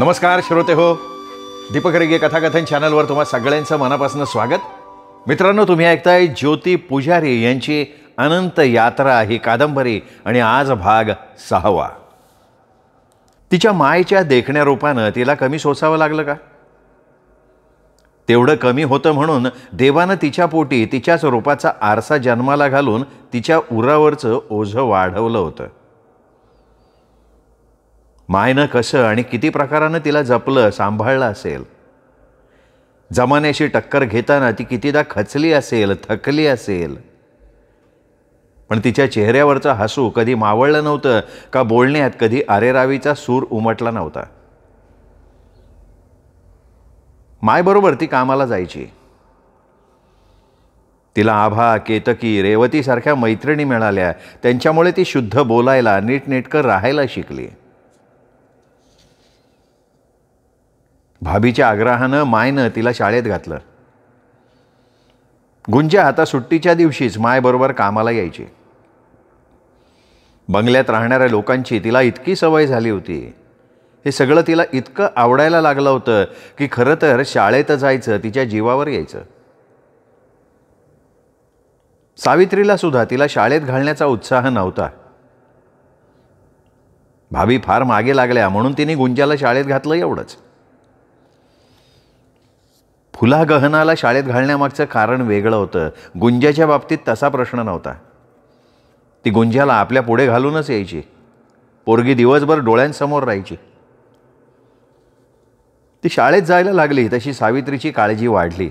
नमस्कार श्रोते हो दीपक रेगे कथाकथन चॅनलवर तुम्हा सगळ्यांचं मनापासून स्वागत मित्रांनो तुम्ही ऐकताय ज्योती पुजारी यांची अनंत यात्रा ही कादंबरी आणि आज भाग सहावा तिच्या मायच्या देखण्या रूपानं तिला कमी सोसावं लागलं का तेवढं कमी होतं म्हणून देवानं तिच्या पोटी तिच्याच रूपाचा आरसा जन्माला घालून तिच्या उरावरचं ओझं वाढवलं होतं मायनं कसं आणि किती प्रकारानं तिला जपलं सांभाळलं असेल जमान्याशी टक्कर घेताना ती कितीदा खचली असेल थकली असेल पण तिच्या चेहऱ्यावरचं हसू कधी मावळलं नव्हतं का बोलण्यात कधी आरेरावीचा सूर उमटला नव्हता मायबरोबर ती कामाला जायची तिला आभा केतकी रेवतीसारख्या मैत्रिणी मिळाल्या त्यांच्यामुळे ती शुद्ध बोलायला नीटनेटकं राहायला शिकली भाभीच्या आग्रहानं मायनं तिला शाळेत घातलं गुंजा आता सुट्टीच्या दिवशीच मायबरोबर कामाला यायची बंगल्यात राहणाऱ्या लोकांची तिला इतकी सवय झाली होती हे सगळं तिला इतकं आवडायला लागलं होतं की खरं तर शाळेत जायचं तिच्या जीवावर यायचं सावित्रीला सुद्धा तिला शाळेत घालण्याचा उत्साह नव्हता भाभी फार मागे लागल्या म्हणून तिने गुंजाला शाळेत घातलं एवढंच फुला गहनाला शाळेत घालण्यामागचं कारण वेगळं होतं गुंज्याच्या बाबतीत तसा प्रश्न नव्हता ती गुंज्याला आपल्या पुढे घालूनच यायची पोरगी दिवसभर डोळ्यांसमोर राहायची ती शाळेत जायला लागली तशी सावित्रीची काळजी वाढली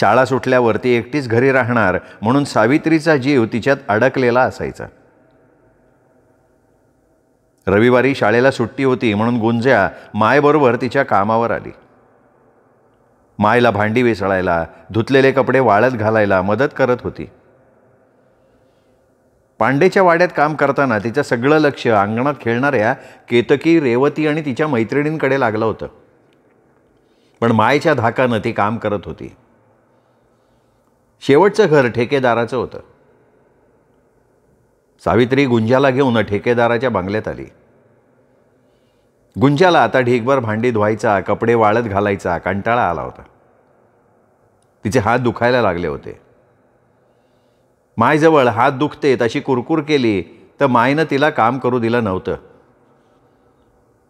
शाळा सुटल्यावरती एकटीच घरी राहणार म्हणून सावित्रीचा जीव तिच्यात अडकलेला असायचा रविवारी शाळेला सुट्टी होती म्हणून गुंज्या मायबरोबर तिच्या कामावर आली मायला भांडी वेसळायला धुतलेले कपडे वाळत घालायला मदत करत होती पांडेच्या वाड्यात काम करताना तिचं सगळं लक्ष अंगणात खेळणाऱ्या केतकी रेवती आणि तिच्या मैत्रिणींकडे लागलं होतं पण मायच्या धाकानं ती काम करत होती शेवटचं घर ठेकेदाराचं होतं सावित्री गुंजाला घेऊन ठेकेदाराच्या बंगल्यात आली गुंजाला आता ढीकभर भांडी धुवायचा कपडे वाळत घालायचा कंटाळा आला होता तिचे हात दुखायला लागले होते मायजवळ हात दुखते तशी कुरकुर केली तर मायनं तिला काम करू दिलं नव्हतं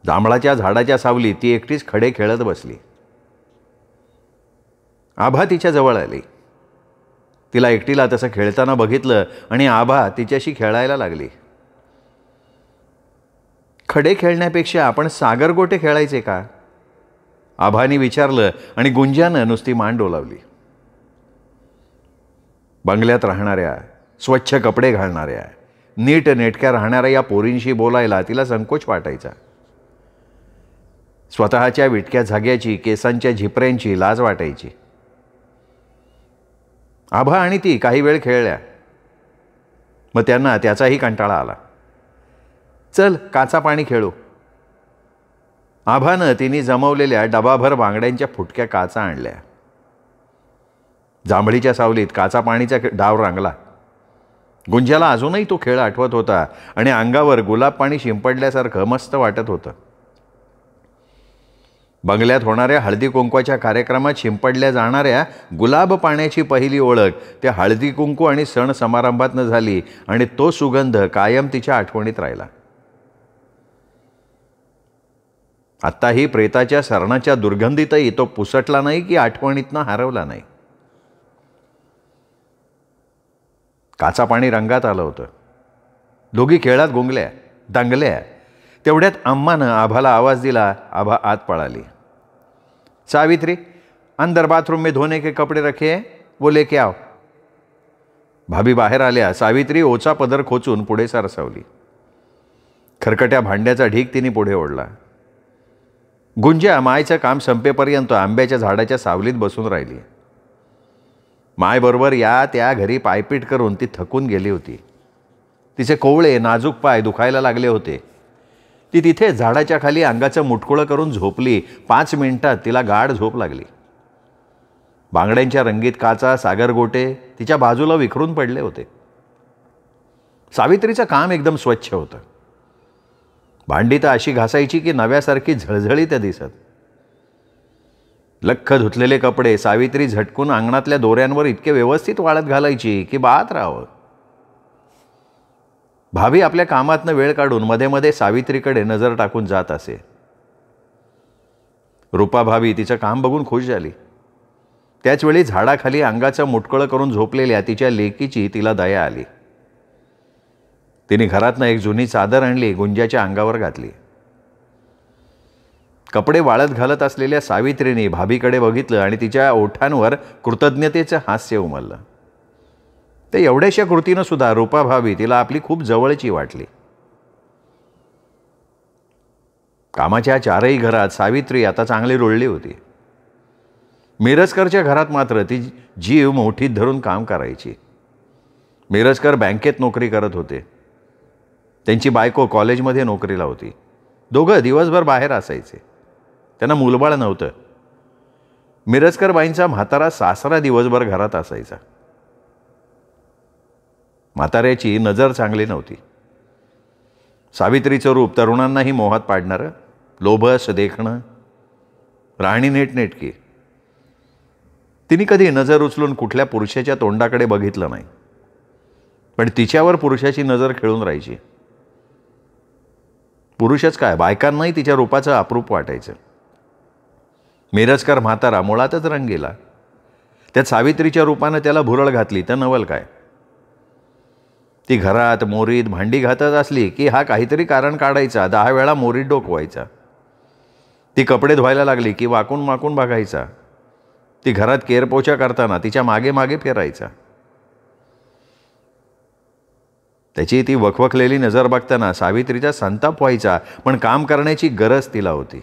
जांभळाच्या झाडाच्या सावली ती एकटीच खडे खेळत बसली आभा तिच्या जवळ आली तिला एकटीला तसं खेळताना बघितलं आणि आभा तिच्याशी खेळायला लागली खडे खेळण्यापेक्षा आपण सागर गोटे खेळायचे का आभानी विचारलं आणि गुंज्यानं नुसती मान डोलावली बंगल्यात राहणाऱ्या स्वच्छ कपडे घालणाऱ्या नीट नेटक्या राहणाऱ्या या पोरींशी बोलायला तिला संकोच वाटायचा स्वतःच्या विटक्या झाग्याची केसांच्या झिपऱ्यांची लाज वाटायची आभा आणि ती काही वेळ खेळल्या मग त्यांना त्याचाही कंटाळा आला चल काचा पाणी खेळू आभानं तिने जमवलेल्या डबाभर बांगड्यांच्या फुटक्या काचा आणल्या जांभळीच्या सावलीत काचा पाणीचा डाव रांगला गुंज्याला अजूनही तो खेळ आठवत होता आणि अंगावर गुलाब पाणी शिंपडल्यासारखं मस्त वाटत होतं बंगल्यात होणाऱ्या हळदी कुंकवाच्या कार्यक्रमात शिंपडल्या जाणाऱ्या गुलाब पाण्याची पहिली ओळख त्या हळदी कुंकू आणि सण समारंभातनं झाली आणि तो सुगंध कायम तिच्या आठवणीत राहिला आत्ताही प्रेताच्या सरणाच्या दुर्गंधीतही तो पुसटला नाही की आठवणीतनं हरवला नाही काचा पाणी रंगात आलं होतं दोघी खेळात गोंगल्या दंगल्या तेवढ्यात अम्मानं आभाला आवाज दिला आभा आत पळाली सावित्री अंदर बाथरूम में धोने के कपडे रखे वो लेके आओ भाभी बाहेर आल्या सावित्री ओचा पदर खोचून पुढे सरसावली खरकट्या भांड्याचा ढीक तिने पुढे ओढला गुंज्या मायचं काम संपेपर्यंत आंब्याच्या झाडाच्या सावलीत बसून राहिली मायबरोबर या त्या घरी पायपीट करून ती थकून गेली होती तिचे कोवळे नाजूक पाय दुखायला लागले होते ती तिथे झाडाच्या खाली अंगाचं मुटकुळं करून झोपली पाच मिनिटात तिला गाढ झोप लागली बांगड्यांच्या रंगीत काचा सागरगोटे तिच्या बाजूला विखरून पडले होते सावित्रीचं काम एकदम स्वच्छ होतं भांडी तर अशी घासायची की नव्यासारखी झळझळी त्या दिसत लख्ख धुतलेले कपडे सावित्री झटकून अंगणातल्या दोऱ्यांवर इतके व्यवस्थित वाळत घालायची की बात राहावं भाभी आपल्या कामातनं वेळ काढून मध्ये मध्ये सावित्रीकडे नजर टाकून जात असे रुपा भाभी तिचं काम बघून खुश झाली त्याचवेळी झाडाखाली अंगाचं मुटकळं करून झोपलेल्या तिच्या लेकीची तिला दया आली तिने घरातनं एक जुनी चादर आणली गुंजाच्या अंगावर घातली कपडे वाळत घालत असलेल्या सावित्रीने भाभीकडे बघितलं आणि तिच्या ओठांवर कृतज्ञतेचं हास्य उमललं ते एवढ्याशा कृतीनं सुद्धा रूपा भाभी तिला आपली खूप जवळची वाटली कामाच्या चारही घरात सावित्री आता चांगली रुळली होती मिरजकरच्या घरात मात्र ती जीव मोठीत धरून काम करायची मिरजकर बँकेत नोकरी करत होते त्यांची बायको कॉलेजमध्ये नोकरीला होती दोघं दिवसभर बाहेर असायचे त्यांना मुलबाळ नव्हतं मिरजकरबाईंचा म्हातारा सासरा दिवसभर घरात असायचा म्हाताऱ्याची नजर चांगली नव्हती सावित्रीचं रूप तरुणांनाही मोहात पाडणारं लोभस देखणं राहणी नेटनेटकी तिने कधी नजर उचलून कुठल्या पुरुषाच्या तोंडाकडे बघितलं नाही पण तिच्यावर पुरुषाची नजर खेळून राहायची पुरुषच काय बायकांनाही तिच्या रूपाचं अप्रूप वाटायचं मिरजकर म्हातारा मुळातच गेला त्या सावित्रीच्या रूपानं त्याला भुरळ घातली तर नवल काय ती घरात मोरीत भांडी घातत असली की हा काहीतरी कारण काढायचा दहा वेळा मोरीत डोकवायचा ती कपडे धुवायला लागली की वाकून माकून बघायचा ती घरात केरपोचा करताना तिच्या मागे मागे फिरायचा त्याची ती वखवखलेली नजर बघताना सावित्रीचा संताप व्हायचा पण काम करण्याची गरज तिला होती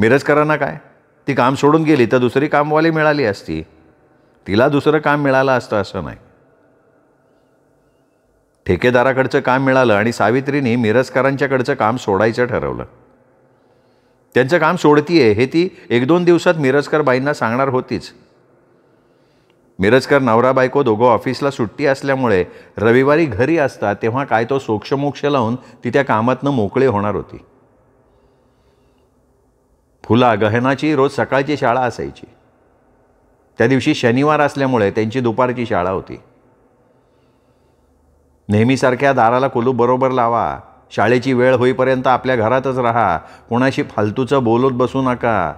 मिरजकरांना काय ती काम सोडून गेली तर दुसरी कामवाली मिळाली असती तिला दुसरं काम मिळालं असतं असं नाही ठेकेदाराकडचं काम मिळालं आणि सावित्रीने मिरजकरांच्याकडचं काम सोडायचं ठरवलं त्यांचं काम सोडतीये हे ती एक दोन दिवसात मिरजकर बाईंना सांगणार होतीच मिरजकर नवरा बायको दोघं ऑफिसला सुट्टी असल्यामुळे रविवारी घरी असतात तेव्हा काय तो सोक्षमोक्ष लावून ती त्या कामातनं मोकळी होणार होती फुला गहनाची रोज सकाळची शाळा असायची त्या दिवशी शनिवार असल्यामुळे त्यांची दुपारची शाळा होती नेहमीसारख्या दाराला कुलू बरोबर लावा शाळेची वेळ होईपर्यंत आपल्या घरातच राहा कोणाशी फालतूचं बोलत बसू नका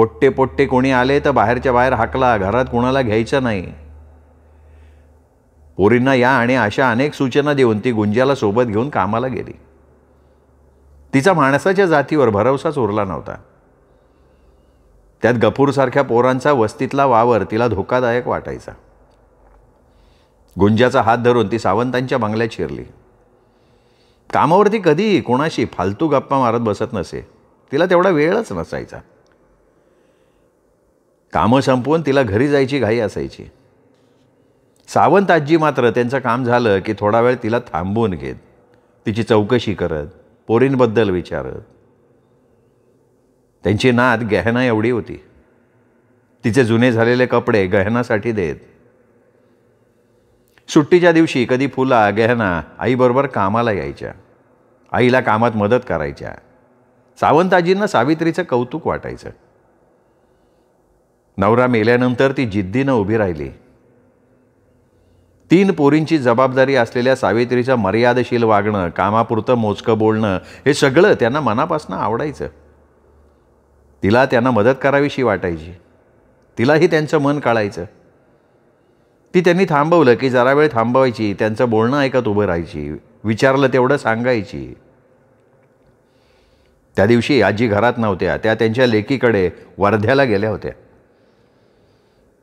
पोट्टे पोट्टे कोणी आले तर बाहेरच्या बाहेर हाकला घरात कोणाला घ्यायचं नाही पोरींना या आणि अशा अनेक सूचना देऊन ती गुंजाला सोबत घेऊन कामाला गेली तिचा माणसाच्या जातीवर भरवसाच उरला नव्हता त्यात गफूरसारख्या पोरांचा वस्तीतला वावर तिला धोकादायक वाटायचा गुंजाचा हात धरून ती सावंतांच्या बंगल्यात शिरली कामावरती कधी कोणाशी फालतू गप्पा मारत बसत नसे तिला तेवढा वेळच नसायचा कामं संपवून तिला घरी जायची घाई असायची सावंत आजी मात्र त्यांचं काम झालं की थोडा वेळ तिला थांबवून घेत तिची चौकशी करत पोरींबद्दल विचारत त्यांची नात गहना एवढी होती तिचे जुने झालेले कपडे गहनासाठी देत सुट्टीच्या दिवशी कधी फुला गहना आईबरोबर कामाला यायच्या आईला कामात मदत करायच्या सावंताजींना सावित्रीचं कौतुक वाटायचं नवरा मेल्यानंतर ती जिद्दीनं उभी राहिली तीन पोरींची जबाबदारी असलेल्या सावित्रीचं मर्यादशील वागणं कामापुरतं मोजकं बोलणं हे सगळं त्यांना मनापासून आवडायचं तिला त्यांना मदत करावीशी वाटायची तिलाही त्यांचं मन काळायचं ती त्यांनी थांबवलं की जरा वेळ थांबवायची त्यांचं बोलणं ऐकत उभं राहायची विचारलं तेवढं सांगायची त्या दिवशी आजी घरात नव्हत्या त्या त्यांच्या लेकीकडे वर्ध्याला गेल्या होत्या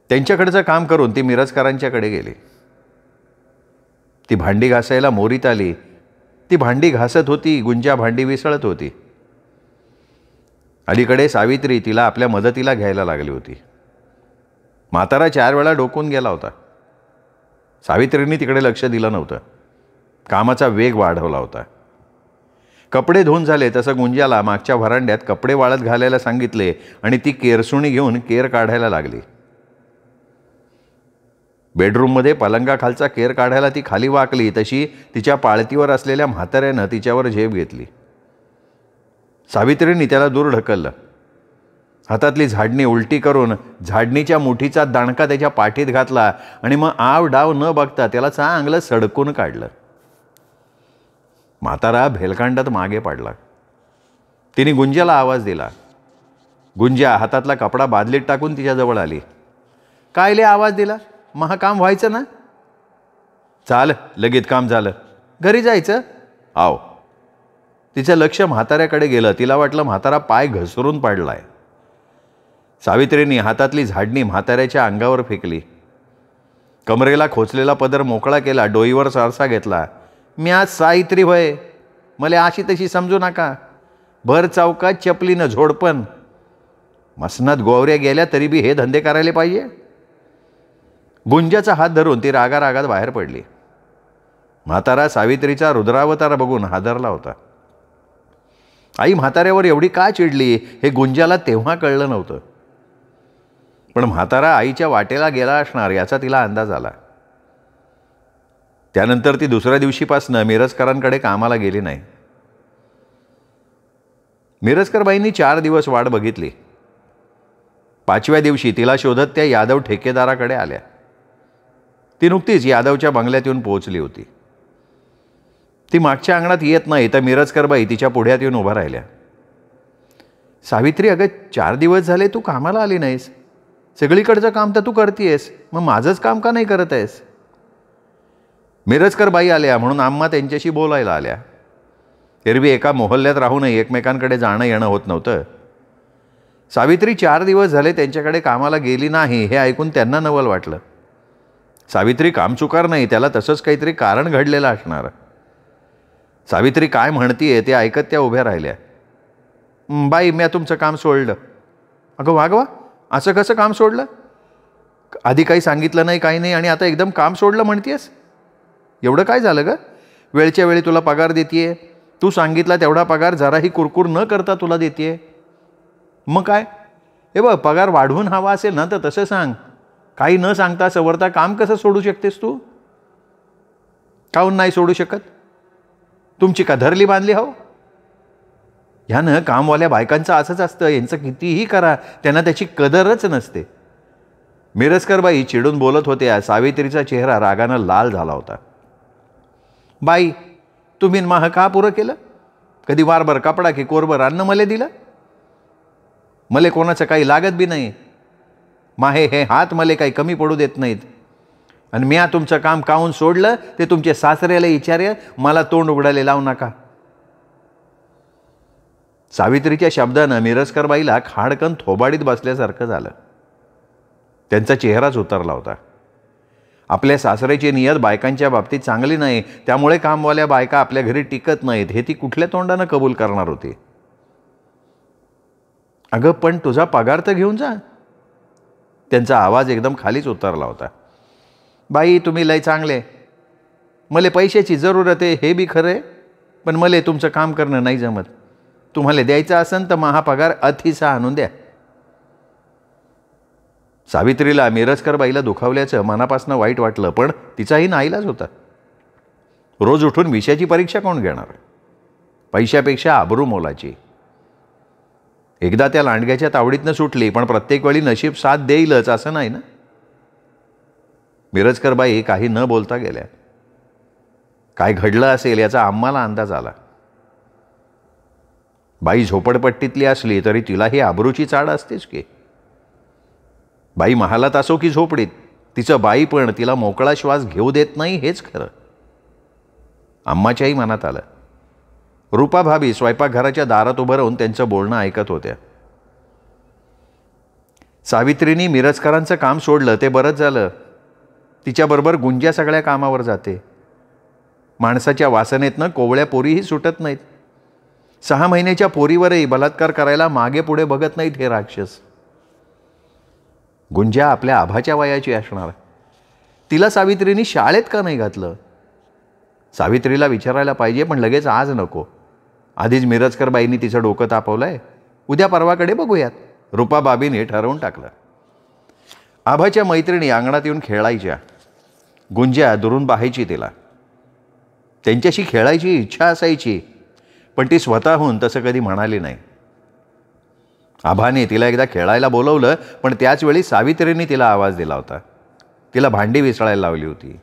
त्यांच्याकडचं काम करून ती मिरजकरांच्याकडे गेली ती भांडी घासायला मोरीत आली ती भांडी घासत होती गुंजा भांडी विसळत होती अलीकडे सावित्री तिला आपल्या मदतीला घ्यायला लागली होती म्हातारा चार वेळा डोकून गेला होता सावित्रींनी तिकडे लक्ष दिलं नव्हतं कामाचा वेग वाढवला होता कपडे धुवून झाले तसं गुंजाला मागच्या व्हरांड्यात कपडे वाळत घालायला सांगितले आणि ती केरसुणी घेऊन केर काढायला लागली बेडरूममध्ये पलंगाखालचा केर काढायला ती खाली वाकली तशी तिच्या पाळतीवर असलेल्या म्हाताऱ्यानं तिच्यावर झेप घेतली सावित्रीने त्याला दूर ढकललं हातातली झाडणी उलटी करून झाडणीच्या मुठीचा दाणका त्याच्या पाठीत घातला आणि मग आव डाव न बघता त्याला चांगलं सडकून काढलं म्हातारा भेलकांडात मागे पाडला तिने गुंज्याला आवाज दिला गुंजा हातातला कपडा बादलीत टाकून तिच्याजवळ आली कायले आवाज दिला महा काम व्हायचं ना चाल लगेच काम झालं घरी जायचं आव तिचं लक्ष म्हाताऱ्याकडे गेलं तिला वाटलं म्हातारा पाय घसरून पाडलाय सावित्रीनी हातातली झाडणी म्हाताऱ्याच्या अंगावर फेकली कमरेला खोचलेला पदर मोकळा केला डोईवर सारसा घेतला मी आज सावित्री भय मला अशी तशी समजू नका भर चौकात चपलीनं झोडपण मसनात गोवऱ्या गेल्या तरी बी हे धंदे करायला पाहिजे गुंजाचा हात धरून ती रागारागात बाहेर पडली म्हातारा सावित्रीचा रुद्रावतार बघून हादरला होता आई म्हाताऱ्यावर एवढी का चिडली हे गुंजाला तेव्हा कळलं नव्हतं पण म्हातारा आईच्या वाटेला गेला असणार याचा तिला अंदाज आला त्यानंतर ती दुसऱ्या दिवशीपासनं मिरजकरांकडे कामाला गेली नाही मिरजकरबाईंनी चार दिवस वाट बघितली पाचव्या दिवशी तिला शोधत त्या यादव ठेकेदाराकडे आल्या ती नुकतीच यादवच्या बंगल्यात येऊन पोहोचली होती ती मागच्या अंगणात येत नाही तर मिरजकरबाई तिच्या पुढ्यात येऊन उभा राहिल्या सावित्री अगं चार दिवस झाले तू कामाला आली नाहीस सगळीकडचं काम तर तू करतीयस मग माझंच काम का नाही करत आहेस मिरजकरबाई आल्या म्हणून आम्हा त्यांच्याशी बोलायला आल्या एरवी एका मोहल्ल्यात राहूनही एकमेकांकडे जाणं येणं होत नव्हतं सावित्री चार दिवस झाले त्यांच्याकडे कामाला गेली नाही हे ऐकून त्यांना नवल वाटलं सावित्री काम चुकार नाही त्याला तसंच काहीतरी कारण घडलेलं असणार सावित्री काय आहे ते ऐकत त्या उभ्या राहिल्या बाई मी तुमचं काम सोडलं अगं वागवा असं कसं काम सोडलं आधी काही सांगितलं नाही काही नाही आणि आता एकदम काम सोडलं म्हणतीयस एवढं काय झालं ग वेळच्या वेळी तुला पगार देते तू सांगितला तेवढा पगार जराही कुरकुर न करता तुला देते मग काय हे बघ पगार वाढवून हवा असेल ना तर तसं सांग काही न सांगता सवरता काम कसं सोडू शकतेस तू काहून नाही सोडू शकत तुमची का धरली बांधली हो ह्यानं कामवाल्या बायकांचं असंच असतं यांचं कितीही करा त्यांना त्याची कदरच नसते बाई चिडून बोलत होत्या सावित्रीचा चेहरा रागानं लाल झाला होता बाई तुम्ही माह का पुरं केलं कधी वारभर कपडा की कोरभर अन्न मले दिलं मले कोणाचं काही लागत बी नाही माहे हे हात मले काही कमी पडू देत नाहीत आणि मी तुमचं काम काहून सोडलं ते तुमचे सासऱ्याला विचार्य मला तोंड उघडायला लावू नका सावित्रीच्या शब्दानं मिरजकरबाईला खाडकन थोबाडीत बसल्यासारखं झालं त्यांचा चेहराच उतरला होता आपल्या सासऱ्याची नियत बायकांच्या बाबतीत चांगली नाही त्यामुळे कामवाल्या बायका आपल्या घरी टिकत नाहीत हे ती कुठल्या तोंडानं कबूल करणार होती अगं पण तुझा पगार तर घेऊन जा त्यांचा आवाज एकदम खालीच उतरला होता बाई तुम्ही लय चांगले मला पैशाची जरूरत आहे हे बी खरं आहे पण मला तुमचं काम करणं नाही जमत तुम्हाला द्यायचं असेल तर महापगार अतिसा आणून द्या सावित्रीला मिरजकर बाईला दुखावल्याचं मनापासून वाईट वाटलं पण तिचाही नाईलाच होता रोज उठून विषयाची परीक्षा कोण घेणार पैशापेक्षा आबरू मोलाची एकदा त्या लांडग्याच्या तावडीतनं सुटली पण प्रत्येक वेळी नशीब साथ देईलच असं नाही ना बाई काही न बोलता गेल्या काय घडलं असेल याचा आम्हाला अंदाज आला बाई झोपडपट्टीतली असली तरी तिला ही आबरूची चाड असतेच की बाई महालात असो की झोपडीत तिचं बाई पण तिला मोकळा श्वास घेऊ देत नाही हेच खरं आम्माच्याही मनात आलं रूपा भाभी स्वयंपाकघराच्या दारात उभं राहून त्यांचं बोलणं ऐकत होत्या सावित्रीनी मिरजकरांचं काम सोडलं ते बरंच झालं तिच्याबरोबर गुंज्या सगळ्या कामावर जाते माणसाच्या वासनेतनं कोवळ्या पोरीही सुटत नाहीत सहा महिन्याच्या पोरीवरही बलात्कार करायला मागे पुढे बघत नाहीत हे राक्षस गुंज्या आपल्या आभाच्या वयाची असणार तिला सावित्रीनी शाळेत का नाही घातलं सावित्रीला विचारायला पाहिजे पण लगेच आज नको आधीच मिरजकर बाईंनी तिचं डोकं तापवलं आहे उद्या परवाकडे बघूयात रुपा बाबीने ठरवून टाकलं आभाच्या मैत्रिणी अंगणात येऊन खेळायच्या गुंज्या दुरून पाहायची तिला त्यांच्याशी खेळायची इच्छा असायची पण ती स्वतःहून तसं कधी म्हणाली नाही आभाने तिला एकदा खेळायला बोलवलं पण त्याचवेळी सावित्रीने तिला आवाज दिला होता तिला भांडी विसळायला लावली होती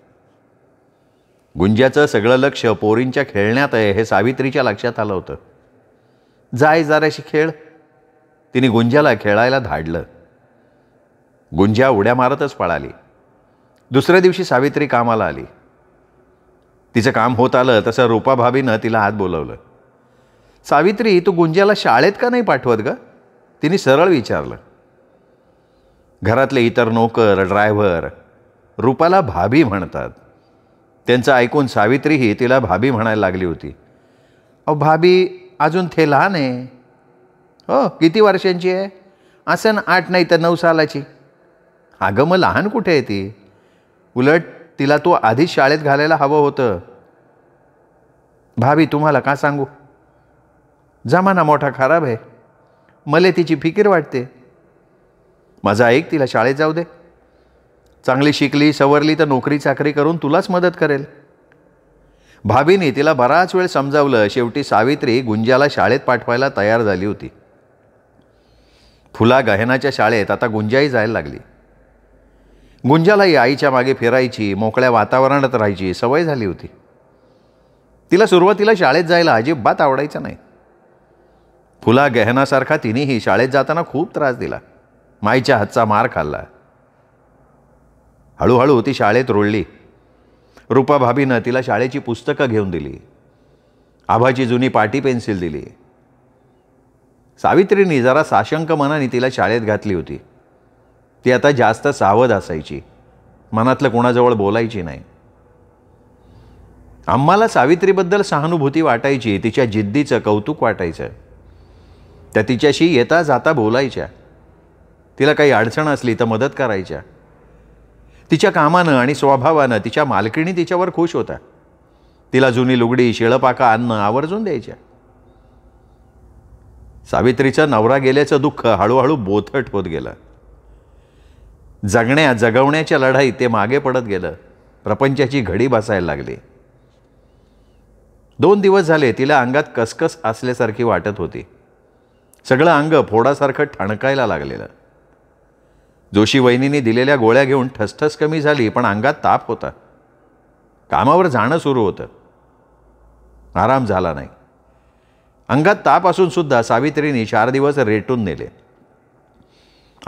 गुंज्याचं सगळं लक्ष पोरींच्या खेळण्यात आहे हे सावित्रीच्या लक्षात आलं होतं जाय जाऱ्याशी खेळ तिने गुंज्याला खेळायला धाडलं गुंज्या उड्या मारतच पळाली दुसऱ्या दिवशी सावित्री कामाला आली तिचं काम होत आलं तसं रूपाभाबीनं तिला हात बोलवलं सावित्री तू गुंज्याला शाळेत का नाही पाठवत ग तिने सरळ विचारलं घरातले इतर नोकर ड्रायव्हर रूपाला भाभी म्हणतात त्यांचं ऐकून सावित्रीही तिला भाभी म्हणायला लागली होती अहो भाभी अजून थे लहान आहे हो किती वर्षांची आहे असं ना आठ नाही तर नऊ सालाची अगं मग लहान कुठे आहे ती उलट तिला तू आधीच शाळेत घालायला हवं होतं भाभी तुम्हाला का सांगू जमाना मोठा खराब आहे मला तिची फिकीर वाटते माझा ऐक तिला शाळेत जाऊ दे चांगली शिकली सवरली तर नोकरी चाकरी करून तुलाच मदत करेल भाभीने तिला बराच वेळ समजावलं शेवटी सावित्री गुंजाला शाळेत पाठवायला तयार झाली होती फुला गहनाच्या शाळेत आता गुंजाही जायला लागली गुंजालाही आईच्या मागे फिरायची मोकळ्या वातावरणात राहायची सवय झाली होती तिला सुरुवातीला शाळेत जायला अजिबात आवडायचं नाही फुला गहनासारखा तिनेही शाळेत जाताना खूप त्रास दिला माईच्या हातचा मार खाल्ला हळूहळू ती शाळेत रोडली रूपा भाभीनं तिला शाळेची पुस्तकं घेऊन दिली आभाची जुनी पाटी पेन्सिल दिली सावित्रीनी जरा साशंक मनाने तिला शाळेत घातली होती ती आता जास्त सावध असायची मनातलं कोणाजवळ बोलायची नाही आम्हाला सावित्रीबद्दल सहानुभूती वाटायची तिच्या जिद्दीचं कौतुक वाटायचं त्या तिच्याशी येता जाता बोलायच्या तिला काही अडचण असली तर मदत करायच्या तिच्या कामानं आणि स्वभावानं तिच्या मालकिणी तिच्यावर खुश होता तिला जुनी लुगडी शिळपाका अन्न आवर्जून द्यायच्या सावित्रीचा नवरा गेल्याचं दुःख हळूहळू बोथट होत गेलं जगण्या जगवण्याच्या लढाईत ते मागे पडत गेलं प्रपंचाची घडी बसायला लागली दोन दिवस झाले तिला अंगात कसकस असल्यासारखी वाटत होती सगळं अंग फोडासारखं ठणकायला लागलेलं जोशी वहिनीने दिलेल्या गोळ्या घेऊन ठसठस कमी झाली पण अंगात ताप होता कामावर जाणं सुरू होतं आराम झाला नाही अंगात ताप असून सुद्धा सावित्रीने चार दिवस रेटून नेले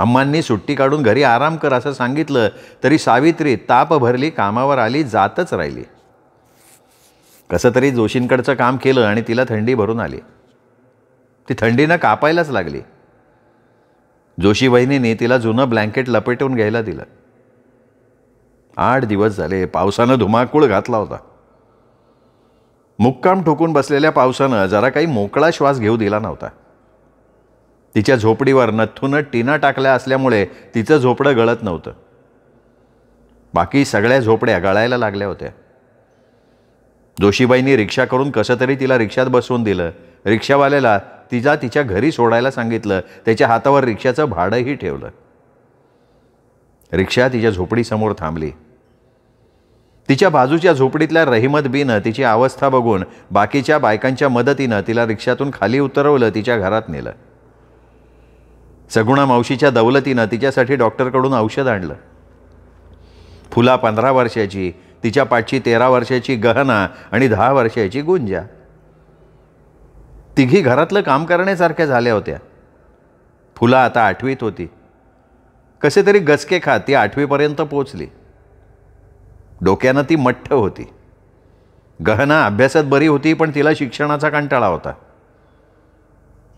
अम्मांनी सुट्टी काढून घरी आराम कर असं सांगितलं तरी सावित्री ताप भरली कामावर आली जातच राहिली कसं तरी जोशींकडचं काम केलं आणि तिला थंडी भरून आली ती थंडीनं कापायलाच लागली जोशीबाईने तिला जुनं ब्लँकेट लपेटून घ्यायला दिलं आठ दिवस झाले पावसानं धुमाकूळ घातला होता मुक्काम ठोकून बसलेल्या पावसानं जरा काही मोकळा श्वास घेऊ दिला नव्हता तिच्या झोपडीवर नथून टीना टाकल्या असल्यामुळे तिचं झोपडं गळत नव्हतं बाकी सगळ्या झोपड्या गळायला लागल्या होत्या जोशीबाईंनी रिक्षा करून कसं तरी तिला रिक्षात बसवून दिलं रिक्षावाल्याला तिजा तिच्या घरी सोडायला सांगितलं त्याच्या हातावर रिक्षाचं भाडंही ठेवलं रिक्षा तिच्या झोपडीसमोर थांबली तिच्या बाजूच्या झोपडीतल्या रहिमत बीनं तिची अवस्था बघून बाकीच्या बायकांच्या मदतीनं तिला रिक्षातून खाली उतरवलं तिच्या घरात नेलं सगुणा मावशीच्या दौलतीनं तिच्यासाठी डॉक्टरकडून औषध आणलं फुला पंधरा वर्षाची तिच्या पाठची तेरा वर्षाची गहना आणि दहा वर्षाची गुंजा तिघी घरातलं काम करण्यासारख्या झाल्या होत्या फुला आता आठवीत होती कसे तरी गचके खात ती आठवीपर्यंत पोचली डोक्यानं ती मठ्ठ होती गहना अभ्यासात बरी होती पण तिला शिक्षणाचा कंटाळा होता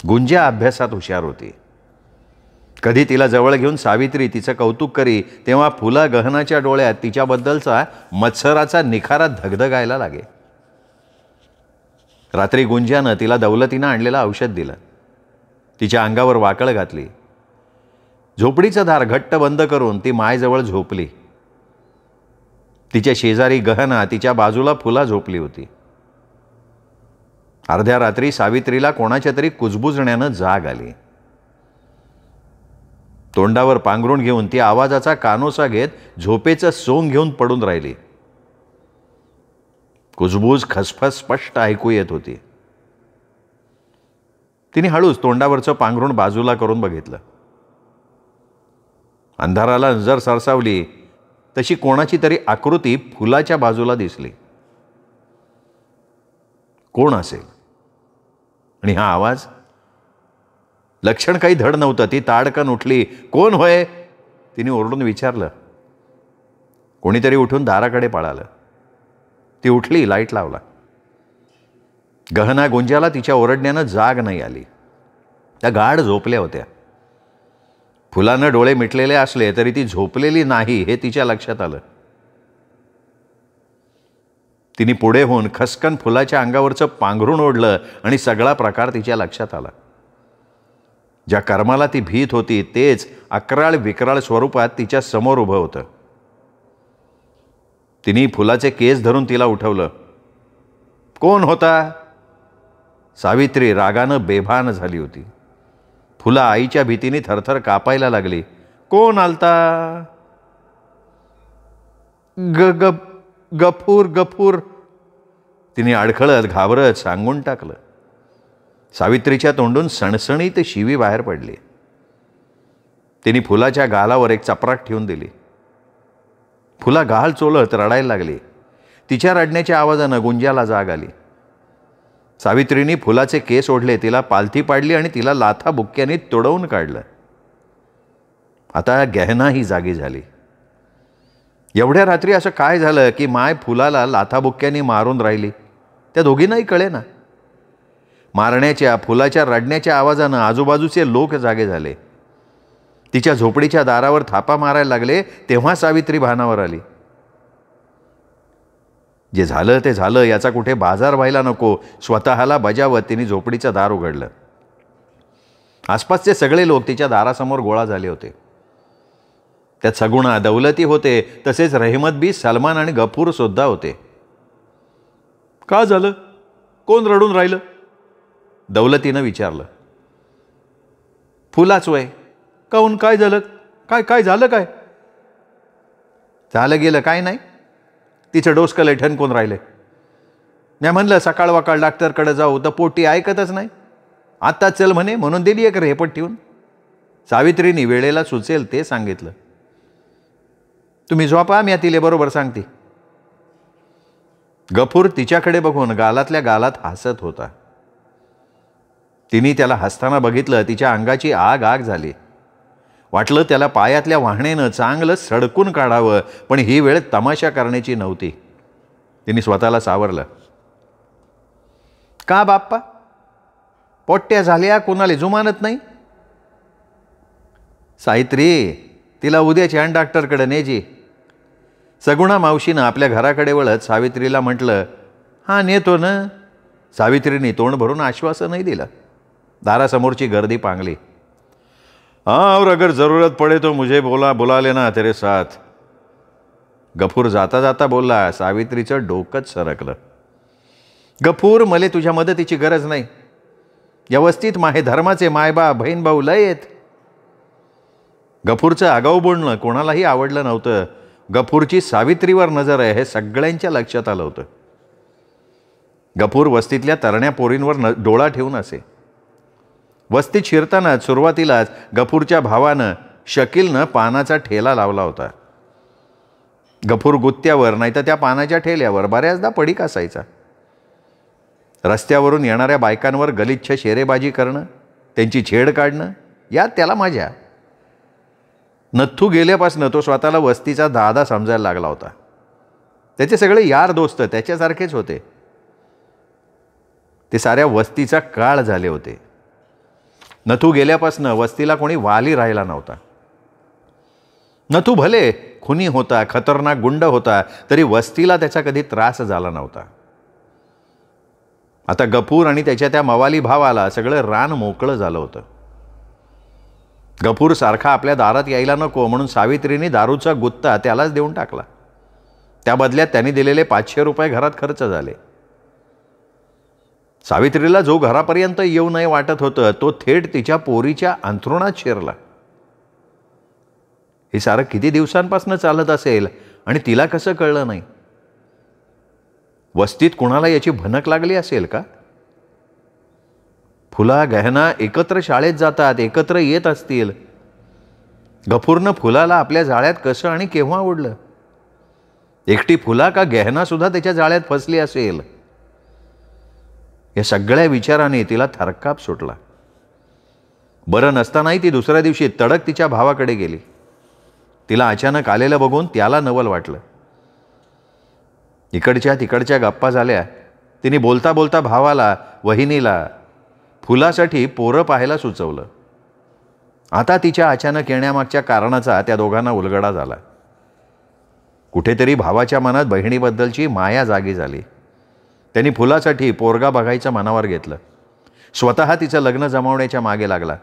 गुंज्या अभ्यासात हुशार होती कधी तिला जवळ घेऊन सावित्री तिचं कौतुक करी तेव्हा फुला गहनाच्या डोळ्यात तिच्याबद्दलचा मत्सराचा निखारा धगधगायला लागे रात्री गुंज्यानं तिला दौलतीनं आणलेलं औषध दिलं तिच्या अंगावर वाकळ घातली झोपडीचं दार घट्ट बंद करून ती मायजवळ झोपली तिच्या शेजारी गहना तिच्या बाजूला फुला झोपली होती अर्ध्या रात्री सावित्रीला कोणाच्या तरी कुजबुजण्यानं जाग आली तोंडावर पांघरून घेऊन ती आवाजाचा कानोसा घेत झोपेचं सोंग घेऊन पडून राहिली कुजबूज खसफस स्पष्ट ऐकू येत होती तिने हळूच तोंडावरचं पांघरून बाजूला करून बघितलं अंधाराला नजर सरसावली तशी कोणाची तरी आकृती फुलाच्या बाजूला दिसली कोण असेल आणि हा आवाज लक्षण काही धड नव्हतं ती ताडकन उठली कोण होय तिने ओरडून विचारलं कोणीतरी उठून दाराकडे पाळालं ती उठली लाईट लावला गहना गुंजाला तिच्या ओरडण्यानं जाग नाही आली त्या गाढ झोपल्या होत्या फुलानं डोळे मिटलेले असले तरी ती झोपलेली नाही हे तिच्या लक्षात आलं तिने पुढे होऊन खसकन फुलाच्या अंगावरचं पांघरून ओढलं आणि सगळा प्रकार तिच्या लक्षात आला ज्या कर्माला ती भीत होती तेच अकराळ विकराळ स्वरूपात तिच्या समोर उभं होतं तिने फुलाचे केस धरून तिला उठवलं कोण होता सावित्री रागानं बेभान झाली होती फुला आईच्या भीतीने थरथर कापायला लागली कोण आलता ग गफूर गफूर तिने अडखळत घाबरत सांगून टाकलं सावित्रीच्या तोंडून सणसणीत शिवी बाहेर पडली तिने फुलाच्या गालावर एक चपराट ठेवून दिली फुला गाळ चोलत रडायला लागली तिच्या रडण्याच्या आवाजानं गुंज्याला जाग आली सावित्रीने फुलाचे केस ओढले तिला पालथी पाडली आणि तिला लाथा बुक्क्याने तोडवून काढलं आता गहना ही जागी झाली एवढ्या रात्री असं काय झालं की माय फुलाला लाथाबुक्क्याने मारून राहिली त्या दोघींनाही कळे ना मारण्याच्या फुलाच्या रडण्याच्या आवाजानं आजूबाजूचे लोक जागे झाले तिच्या झोपडीच्या दारावर थापा मारायला लागले तेव्हा सावित्री भानावर आली जे झालं ते झालं याचा कुठे बाजार व्हायला नको स्वतःला बजावत तिने झोपडीचं दार उघडलं आसपासचे सगळे लोक तिच्या दारासमोर गोळा झाले होते त्यात सगुणा दौलती होते तसेच रहमत बी सलमान आणि गफूर सुद्धा होते का झालं कोण रडून राहिलं दौलतीनं विचारलं फुलाच वय काऊन काय झालं काय काय झालं काय झालं गेलं काय नाही डोस डोसकाला ठणकून राहिले मी म्हणलं सकाळ वाकाळ डॉक्टरकडे जाऊ तर पोटी ऐकतच नाही आत्ता चल म्हणे म्हणून दिली एक रेपट ठेवून सावित्रीनी वेळेला सुचेल ते सांगितलं तुम्ही झोपा मी तिले बरोबर सांगते गफूर तिच्याकडे बघून गालातल्या गालात हसत होता तिने त्याला हसताना बघितलं तिच्या अंगाची आग आग झाली वाटलं त्याला पायातल्या वाहण्यानं चांगलं सडकून काढावं पण ही वेळ तमाशा करण्याची नव्हती तिने स्वतःला सावरलं का बाप्पा पोट्ट्या झाल्या कोणाला जुमानत नाही सावित्री तिला उद्या छान डॉक्टरकडे जी सगुणा मावशीनं आपल्या घराकडे वळत सावित्रीला म्हटलं हा नेतो ना सावित्रीने तोंड भरून आश्वासनही दिलं दारासमोरची गर्दी पांगली हाँ और अगर ज़रूरत पड़े तो मुझे बोला बुला लेना तेरे साथ गफूर जाता जाता बोलला सावित्रीचं डोकंच सरकलं गफूर मले तुझ्या मदतीची गरज नाही व्यवस्थित माहे धर्माचे मायबा बहीण भाऊ लय आहेत गफूरचं आगाऊ बोलणं कोणालाही आवडलं नव्हतं गफूरची सावित्रीवर नजर आहे हे सगळ्यांच्या लक्षात आलं होतं गफूर वस्तीतल्या तरण्या पोरींवर न डोळा ठेवून असे वस्ती शिरतानाच सुरुवातीलाच गफूरच्या भावानं शकीलनं पानाचा ठेला लावला होता गफूर गुत्त्यावर नाही तर त्या पानाच्या ठेल्यावर बऱ्याचदा पडीक असायचा रस्त्यावरून येणाऱ्या बायकांवर गलिच्छ शेरेबाजी करणं त्यांची छेड काढणं यात त्याला मजा नथू गेल्यापासनं तो स्वतःला वस्तीचा दादा समजायला लागला होता त्याचे सगळे यार दोस्त त्याच्यासारखेच होते ते साऱ्या वस्तीचा काळ झाले होते नथू गेल्यापासनं वस्तीला कोणी वाली राहिला नव्हता नथू भले खुनी होता खतरनाक गुंड होता तरी वस्तीला त्याचा कधी त्रास झाला नव्हता आता गफूर आणि त्याच्या त्या मवाली भावाला सगळं रान मोकळं झालं होतं गफूर सारखा आपल्या दारात यायला नको म्हणून सावित्रीने दारूचा गुत्ता त्यालाच देऊन टाकला त्या बदल्यात त्यांनी दिलेले पाचशे रुपये घरात खर्च झाले सावित्रीला जो घरापर्यंत येऊ नये वाटत होतं तो थेट तिच्या पोरीच्या अंथरुणात शिरला हे सारं किती दिवसांपासून चालत असेल आणि तिला कसं कळलं नाही वस्तीत कुणाला याची भनक लागली असेल का फुला गहना एकत्र शाळेत जातात एकत्र येत असतील गफूरनं फुलाला आपल्या जाळ्यात कसं आणि केव्हा ओढलं एकटी फुला का सुद्धा त्याच्या जाळ्यात फसली असेल या सगळ्या विचाराने तिला थरकाप सुटला बरं नसतानाही ती दुसऱ्या दिवशी तडक तिच्या भावाकडे गेली तिला अचानक आलेलं बघून त्याला नवल वाटलं इकडच्या तिकडच्या गप्पा झाल्या तिने बोलता बोलता भावाला वहिनीला फुलासाठी पोरं पाहायला सुचवलं आता तिच्या अचानक येण्यामागच्या कारणाचा त्या दोघांना उलगडा झाला कुठेतरी भावाच्या मनात बहिणीबद्दलची माया जागी झाली त्यांनी फुलासाठी पोरगा बघायचं मनावर घेतलं स्वतः तिचं लग्न जमवण्याच्या मागे लागला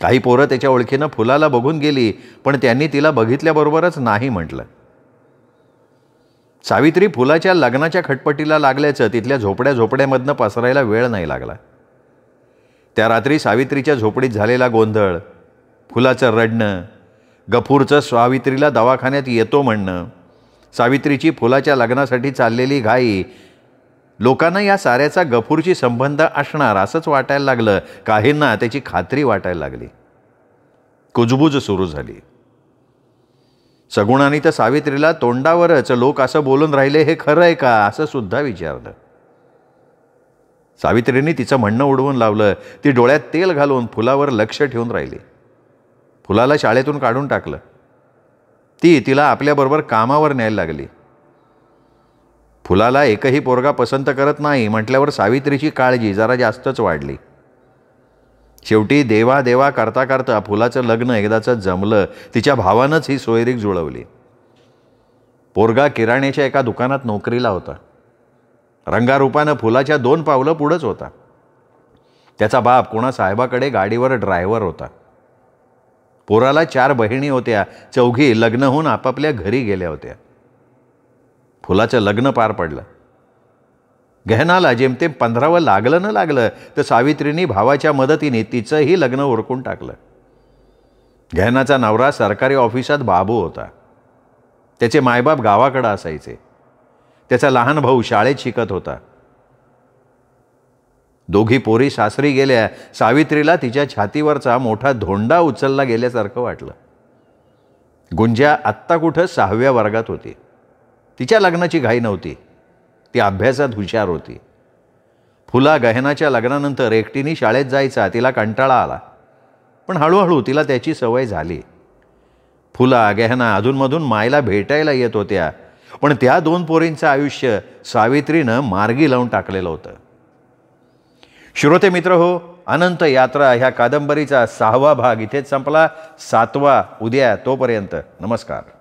काही पोरं त्याच्या ओळखीनं फुलाला बघून गेली पण त्यांनी तिला बघितल्याबरोबरच नाही म्हटलं सावित्री फुलाच्या लग्नाच्या खटपटीला लागल्याचं तिथल्या झोपड्या झोपड्यामधनं पसरायला वेळ नाही लागला त्या रात्री सावित्रीच्या झोपडीत झालेला गोंधळ फुलाचं रडणं गफूरचं सावित्रीला दवाखान्यात येतो म्हणणं सावित्रीची फुलाच्या लग्नासाठी चाललेली घाई लोकांना या साऱ्याचा गफूरशी संबंध असणार असंच वाटायला लागलं काहींना त्याची खात्री वाटायला लागली कुजबूज सुरू झाली सगुणाने तर सावित्रीला तोंडावरच लोक असं बोलून राहिले हे खरं आहे का असं सुद्धा विचारलं सावित्रीने तिचं म्हणणं उडवून लावलं ती डोळ्यात तेल घालून फुलावर लक्ष ठेवून राहिली फुलाला शाळेतून काढून टाकलं ती तिला आपल्याबरोबर कामावर न्यायला लागली फुलाला एकही पोरगा पसंत करत नाही म्हटल्यावर सावित्रीची काळजी जरा जास्तच वाढली शेवटी देवा देवा करता करता फुलाचं लग्न एकदाचं जमलं तिच्या भावानंच ही सोयरीक जुळवली पोरगा किराण्याच्या एका दुकानात नोकरीला होता रंगारूपानं फुलाच्या दोन पावलं पुढंच होता त्याचा बाप कोणा साहेबाकडे गाडीवर ड्रायव्हर होता पोराला चार बहिणी होत्या चौघी लग्न होऊन आपापल्या घरी गेल्या होत्या फुलाचं लग्न पार पडलं गहनाला जेमतेम पंधरावं लागलं ना लागलं तर सावित्रीनी भावाच्या मदतीने तिचंही लग्न उरकून टाकलं गहनाचा नवरा सरकारी ऑफिसात बाबू होता त्याचे मायबाप गावाकडं असायचे त्याचा लहान भाऊ शाळेत शिकत होता दोघी पोरी सासरी गेल्या सावित्रीला तिच्या छातीवरचा मोठा धोंडा उचलला गेल्यासारखं वाटलं गुंज्या आत्ता कुठं सहाव्या वर्गात होती तिच्या लग्नाची घाई नव्हती ती अभ्यासात हुशार होती फुला गहनाच्या लग्नानंतर एकटीने शाळेत जायचा तिला कंटाळा आला पण हळूहळू तिला त्याची सवय झाली फुला गहना अधूनमधून मायला भेटायला येत होत्या पण त्या दोन पोरींचं आयुष्य सावित्रीनं मार्गी लावून टाकलेलं होतं श्रोते मित्र हो अनंत यात्रा ह्या कादंबरीचा सहावा भाग इथेच संपला सातवा उद्या तोपर्यंत नमस्कार